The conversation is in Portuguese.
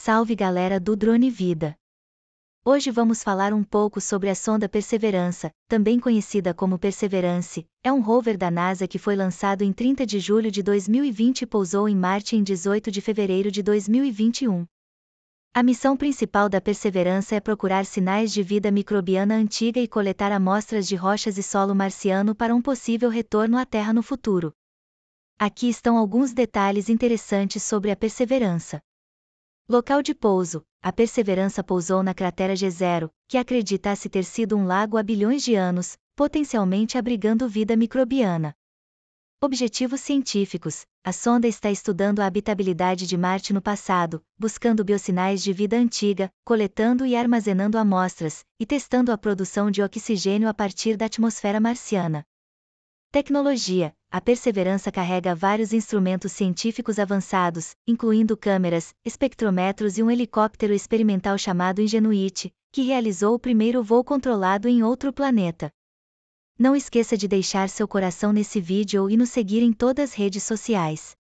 Salve galera do Drone Vida! Hoje vamos falar um pouco sobre a sonda Perseverança, também conhecida como Perseverance, é um rover da NASA que foi lançado em 30 de julho de 2020 e pousou em Marte em 18 de fevereiro de 2021. A missão principal da Perseverança é procurar sinais de vida microbiana antiga e coletar amostras de rochas e solo marciano para um possível retorno à Terra no futuro. Aqui estão alguns detalhes interessantes sobre a Perseverança. Local de pouso: a Perseverança pousou na cratera G0, que acredita-se ter sido um lago há bilhões de anos, potencialmente abrigando vida microbiana. Objetivos científicos: a sonda está estudando a habitabilidade de Marte no passado, buscando biosinais de vida antiga, coletando e armazenando amostras, e testando a produção de oxigênio a partir da atmosfera marciana. Tecnologia: a Perseverança carrega vários instrumentos científicos avançados, incluindo câmeras, espectrômetros e um helicóptero experimental chamado Ingenuity, que realizou o primeiro voo controlado em outro planeta. Não esqueça de deixar seu coração nesse vídeo e nos seguir em todas as redes sociais.